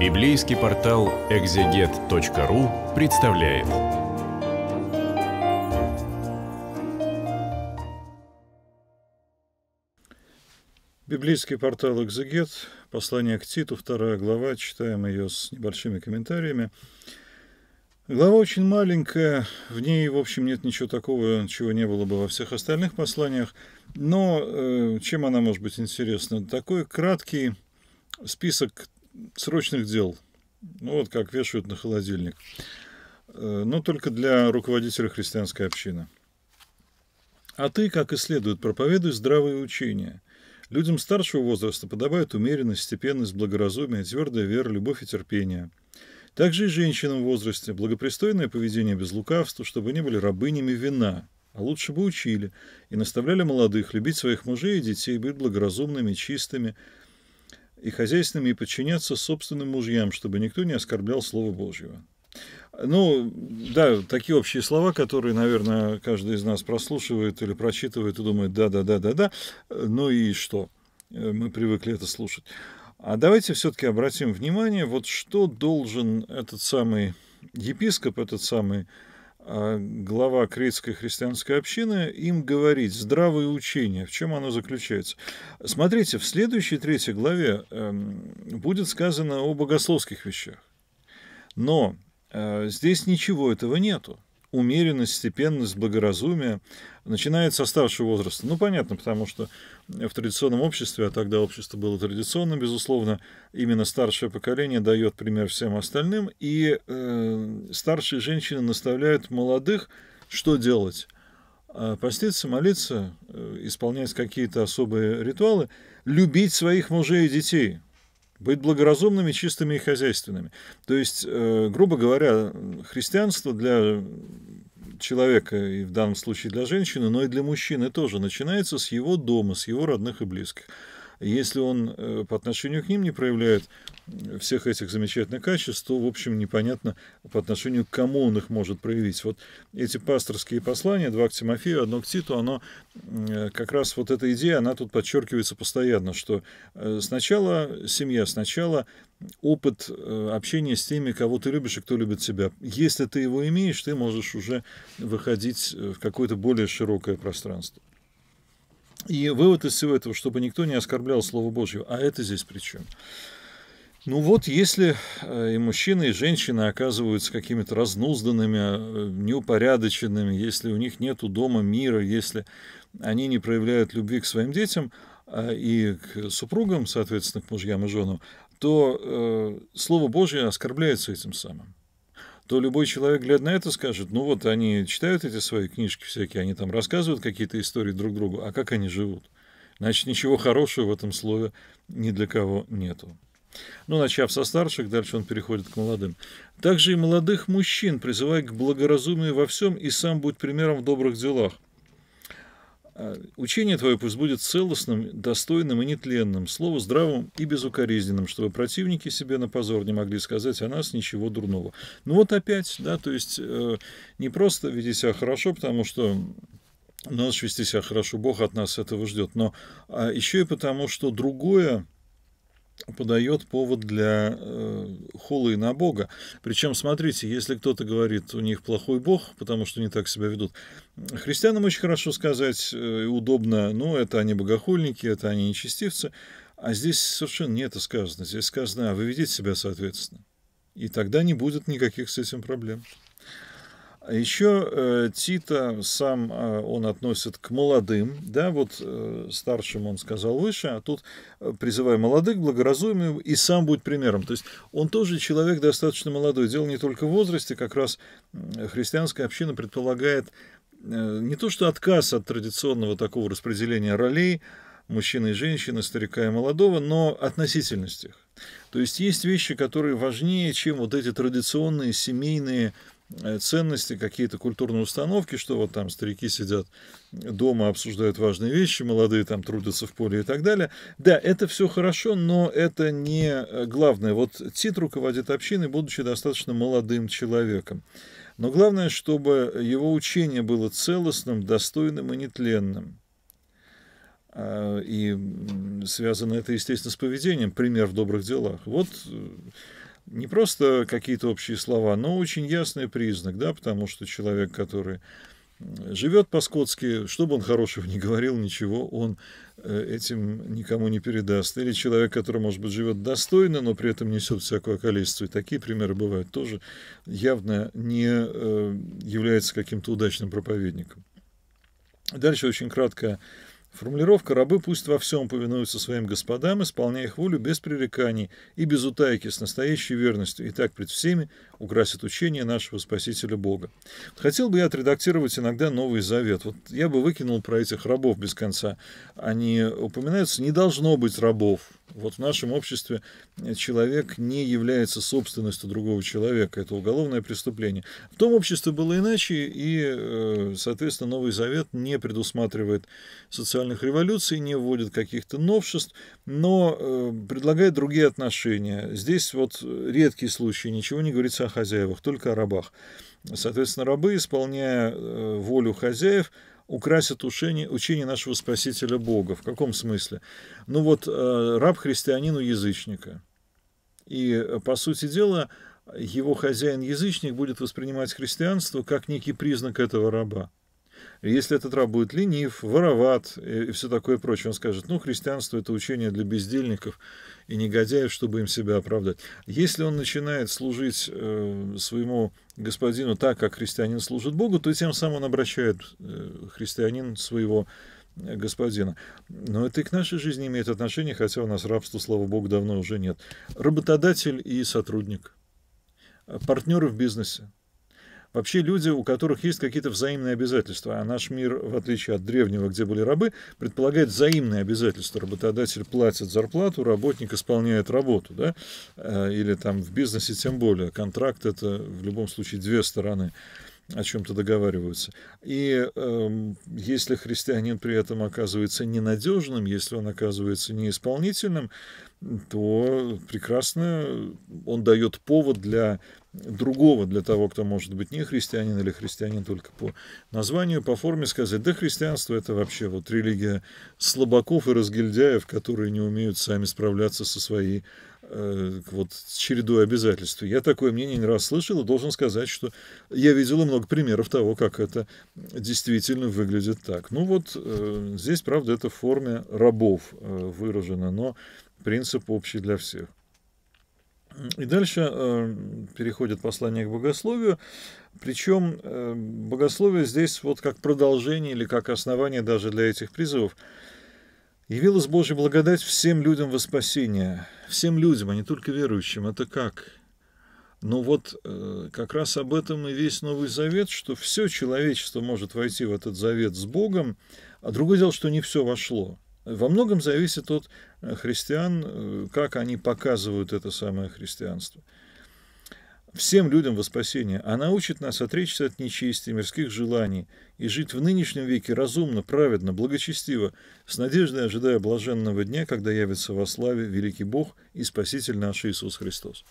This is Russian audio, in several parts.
Библейский портал экзегет.ру представляет. Библейский портал «Экзегет», послание к Титу, вторая глава, читаем ее с небольшими комментариями. Глава очень маленькая, в ней, в общем, нет ничего такого, чего не было бы во всех остальных посланиях, но э, чем она может быть интересна? Такой краткий список срочных дел. Ну, вот как вешают на холодильник. Э, но только для руководителя христианской общины. А ты, как и следует, проповедуй здравые учения. Людям старшего возраста подобают умеренность, степенность, благоразумие, твердая вера, любовь и терпение. Также и женщинам в возрасте благопристойное поведение без лукавства, чтобы не были рабынями вина, а лучше бы учили и наставляли молодых любить своих мужей и детей, быть благоразумными, чистыми, и хозяйственными и подчиняться собственным мужьям, чтобы никто не оскорблял Слово Божьего. Ну, да, такие общие слова, которые, наверное, каждый из нас прослушивает или прочитывает и думает, да-да-да-да-да, ну и что? Мы привыкли это слушать. А давайте все-таки обратим внимание, вот что должен этот самый епископ, этот самый а глава критской христианской общины, им говорить здравое учение, в чем оно заключается. Смотрите, в следующей третьей главе эм, будет сказано о богословских вещах. Но э, здесь ничего этого нету умеренность, степенность, благоразумие, начинает со старшего возраста. Ну, понятно, потому что в традиционном обществе, а тогда общество было традиционным, безусловно, именно старшее поколение дает пример всем остальным, и э, старшие женщины наставляют молодых, что делать. А поститься, молиться, э, исполнять какие-то особые ритуалы, любить своих мужей и детей – быть благоразумными, чистыми и хозяйственными. То есть, э, грубо говоря, христианство для человека, и в данном случае для женщины, но и для мужчины тоже, начинается с его дома, с его родных и близких. Если он э, по отношению к ним не проявляет всех этих замечательных качеств, то, в общем, непонятно по отношению к кому он их может проявить. Вот эти пасторские послания, два к Тимофею, одно к Титу, оно э, как раз вот эта идея, она тут подчеркивается постоянно, что э, сначала семья, сначала опыт э, общения с теми, кого ты любишь и кто любит тебя. Если ты его имеешь, ты можешь уже выходить в какое-то более широкое пространство. И вывод из всего этого, чтобы никто не оскорблял Слово Божье. А это здесь при чем? Ну вот, если э, и мужчины, и женщины оказываются какими-то разнузданными, э, неупорядоченными, если у них нет дома мира, если они не проявляют любви к своим детям а, и к супругам, соответственно, к мужьям и женам, то э, Слово Божье оскорбляется этим самым то любой человек, глядя на это, скажет, ну вот они читают эти свои книжки всякие, они там рассказывают какие-то истории друг другу, а как они живут? Значит, ничего хорошего в этом слове ни для кого нету. Ну начав со старших, дальше он переходит к молодым. Также и молодых мужчин призывай к благоразумию во всем и сам будь примером в добрых делах. А, учение твое пусть будет целостным, достойным и нетленным, слово здравым и безукоризненным, чтобы противники себе на позор не могли сказать о нас ничего дурного. Ну вот опять, да, то есть э, не просто веди себя хорошо, потому что надо вести себя хорошо, Бог от нас этого ждет, но э, а, еще и потому, что другое подает повод для э, хулы на Бога. Причем, смотрите, если кто-то говорит, у них плохой Бог, потому что они так себя ведут, христианам очень хорошо сказать, э, удобно, ну, это они богохульники, это они нечестивцы, а здесь совершенно не это сказано. Здесь сказано, а вы ведите себя соответственно. И тогда не будет никаких с этим проблем. А Еще э, Тита сам э, он относит к молодым, да, вот э, старшим он сказал выше, а тут призывай молодых, благоразумием и сам будь примером. То есть он тоже человек достаточно молодой. Дело не только в возрасте, как раз христианская община предполагает не то что отказ от традиционного такого распределения ролей, мужчины и женщины, старика и молодого, но относительность их. То есть есть вещи, которые важнее, чем вот эти традиционные семейные Э, ценности, какие-то культурные установки, что вот там старики сидят дома, обсуждают важные вещи, молодые там трудятся в поле и так далее. Да, это все хорошо, но это не э, главное. Вот Тит руководит общиной, будучи достаточно молодым человеком. Но главное, чтобы его учение было целостным, достойным и нетленным. А, и связано это, естественно, с поведением, пример в добрых делах. Вот э, не просто какие-то общие слова, но очень ясный признак, да, потому что человек, который живет по-скотски, что бы он хорошего не говорил, ничего он э, этим никому не передаст. Или человек, который, может быть, живет достойно, но при этом несет всякое количество. И такие примеры бывают тоже. Явно не э, является каким-то удачным проповедником. Дальше очень краткая Формулировка «рабы пусть во всем повинуются своим господам, исполняя их волю без пререканий и без утайки, с настоящей верностью, и так пред всеми украсит учение нашего Спасителя Бога». Хотел бы я отредактировать иногда Новый Завет. Вот я бы выкинул про этих рабов без конца. Они упоминаются, не должно быть рабов. Вот в нашем обществе человек не является собственностью другого человека. Это уголовное преступление. В том обществе было иначе, и, э, соответственно, Новый Завет не предусматривает социальную национальных революций, не вводит каких-то новшеств, но э, предлагает другие отношения. Здесь вот редкий случай, ничего не говорится о хозяевах, только о рабах. Соответственно, рабы, исполняя э, волю хозяев, украсят учение, учение нашего Спасителя Бога. В каком смысле? Ну вот, э, раб христианину язычника. И, э, по сути дела, его хозяин-язычник будет воспринимать христианство как некий признак этого раба. Если этот раб будет ленив, вороват и все такое прочее, он скажет, ну, христианство – это учение для бездельников и негодяев, чтобы им себя оправдать. Если он начинает служить э, своему господину так, как христианин служит Богу, то тем самым он обращает э, христианин своего э, господина. Но это и к нашей жизни имеет отношение, хотя у нас рабство, слава богу, давно уже нет. Работодатель и сотрудник, партнеры в бизнесе, Вообще люди, у которых есть какие-то взаимные обязательства, а наш мир, в отличие от древнего, где были рабы, предполагает взаимные обязательства. Работодатель платит зарплату, работник исполняет работу, да, э, или там в бизнесе тем более. Контракт – это в любом случае две стороны о чем-то договариваются. И э, если христианин при этом оказывается ненадежным, если он оказывается неисполнительным, то прекрасно э, он дает повод для другого для того, кто может быть не христианин или христианин только по названию, по форме сказать, да христианство это вообще вот религия слабаков и разгильдяев, которые не умеют сами справляться со своей э, вот чередой обязательств. Я такое мнение не раз слышал и должен сказать, что я видел много примеров того, как это действительно выглядит так. Ну вот э, здесь, правда, это в форме рабов э, выражено, но принцип общий для всех. И дальше э, переходит послание к богословию. Причем э, эм, богословие здесь вот как продолжение или как основание даже для этих призывов. «Явилась Божья благодать всем людям во спасение». Всем людям, а не только верующим. Это как? Но вот э, как раз об этом и весь Новый Завет, что все человечество может войти в этот завет с Богом, а другое дело, что не все вошло во многом зависит от э, христиан, э, как они показывают это самое христианство. Всем людям во спасение она учит нас отречься от нечестия, мирских желаний и жить в нынешнем веке разумно, праведно, благочестиво, с надеждой ожидая блаженного дня, когда явится во славе великий Бог и Спаситель наш Иисус Христос.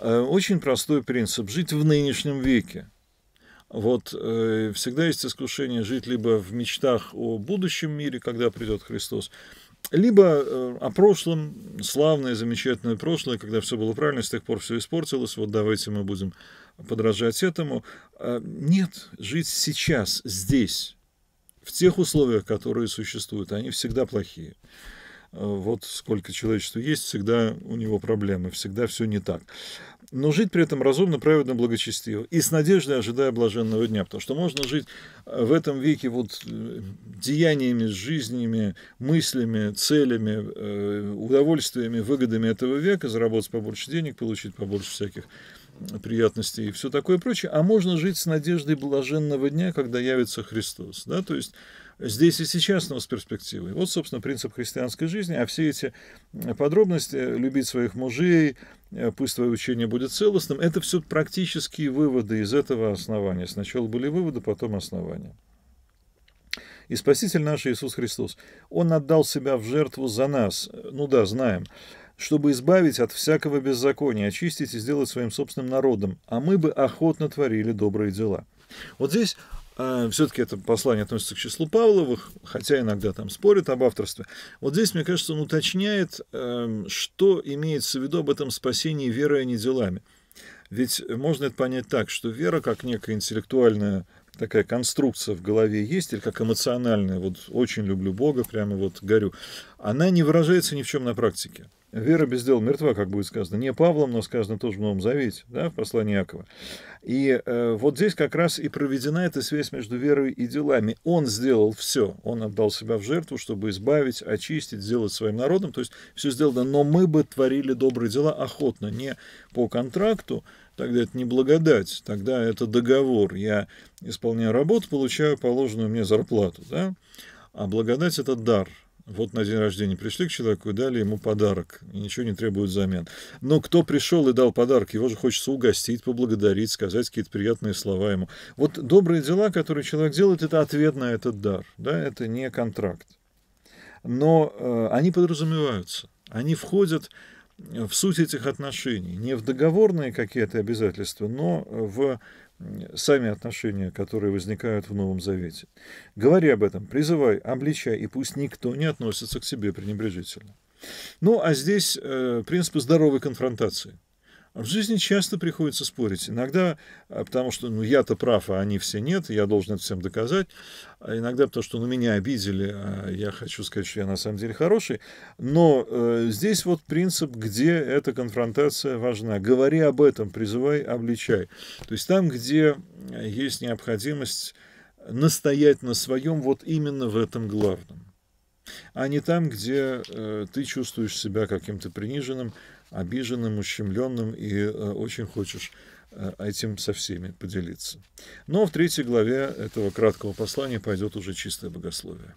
Э, очень простой принцип – жить в нынешнем веке – вот э, всегда есть искушение жить либо в мечтах о будущем мире, когда придет Христос, либо э, о прошлом, славное, замечательное прошлое, когда все было правильно, с тех пор все испортилось, вот давайте мы будем подражать этому. Э, нет, жить сейчас, здесь, в тех условиях, которые существуют, они всегда плохие. Э, вот сколько человечеству есть, всегда у него проблемы, всегда все не так. Но жить при этом разумно, праведно, благочестиво и с надеждой ожидая блаженного дня, потому что можно жить э, в этом веке вот э, деяниями, жизнями, мыслями, целями, удовольствиями, выгодами этого века, заработать побольше денег, получить побольше всяких приятностей и все такое прочее, а можно жить с надеждой блаженного дня, когда явится Христос. Да? То есть здесь и сейчас, но с перспективой. Вот, собственно, принцип христианской жизни, а все эти э, подробности, э, любить своих мужей, э, пусть твое учение будет целостным, это все практические выводы из этого основания. Сначала были выводы, потом основания. И Спаситель наш Иисус Христос, Он отдал Себя в жертву за нас, ну да, знаем, чтобы избавить от всякого беззакония, очистить и сделать своим собственным народом, а мы бы охотно творили добрые дела. Вот здесь а, Все-таки это послание относится к числу Павловых, хотя иногда там спорят об авторстве. Вот здесь, мне кажется, он уточняет, эм, что имеется в виду об этом спасении верой, а не делами. Ведь можно это понять так, что вера, как некая интеллектуальная такая конструкция в голове есть, или как эмоциональная, вот очень люблю Бога, прямо вот горю, она не выражается ни в чем на практике. Вера без дел мертва, как будет сказано. Не Павлом, но сказано тоже в Новом Завете, да, в послании Якова. И э, вот здесь как раз и проведена эта связь между верой и делами. Он сделал все. Он отдал себя в жертву, чтобы избавить, очистить, сделать своим народом. То есть все сделано. Но мы бы творили добрые дела охотно, не по контракту, тогда это не благодать, тогда это договор. Я исполняю работу, получаю положенную мне зарплату. Да? А благодать – это дар – вот на день рождения пришли к человеку и дали ему подарок. И ничего не требует взамен. Но кто пришел и дал подарок, его же хочется угостить, поблагодарить, сказать какие-то приятные слова ему. Вот добрые дела, которые человек делает, это ответ на этот дар. Да? Это не контракт. Но э, они подразумеваются. Они входят в суть этих отношений. Не в договорные какие-то обязательства, но в сами отношения, которые возникают в Новом Завете. Говори об этом, призывай, обличай, и пусть никто не относится к себе пренебрежительно. Ну, а здесь э, принципы здоровой конфронтации – в жизни часто приходится спорить. Иногда, а, потому что ну, я-то прав, а они все нет, я должен это всем доказать. А иногда потому что ну, меня обидели, а я хочу сказать, что я на самом деле хороший. Но э, здесь вот принцип, где эта конфронтация важна. Говори об этом, призывай, обличай. То есть там, где э, есть необходимость настоять на своем, вот именно в этом главном. А не там, где э, ты чувствуешь себя каким-то приниженным, обиженным, ущемленным, и э, очень хочешь э, этим со всеми поделиться. Но в третьей главе этого краткого послания пойдет уже чистое богословие.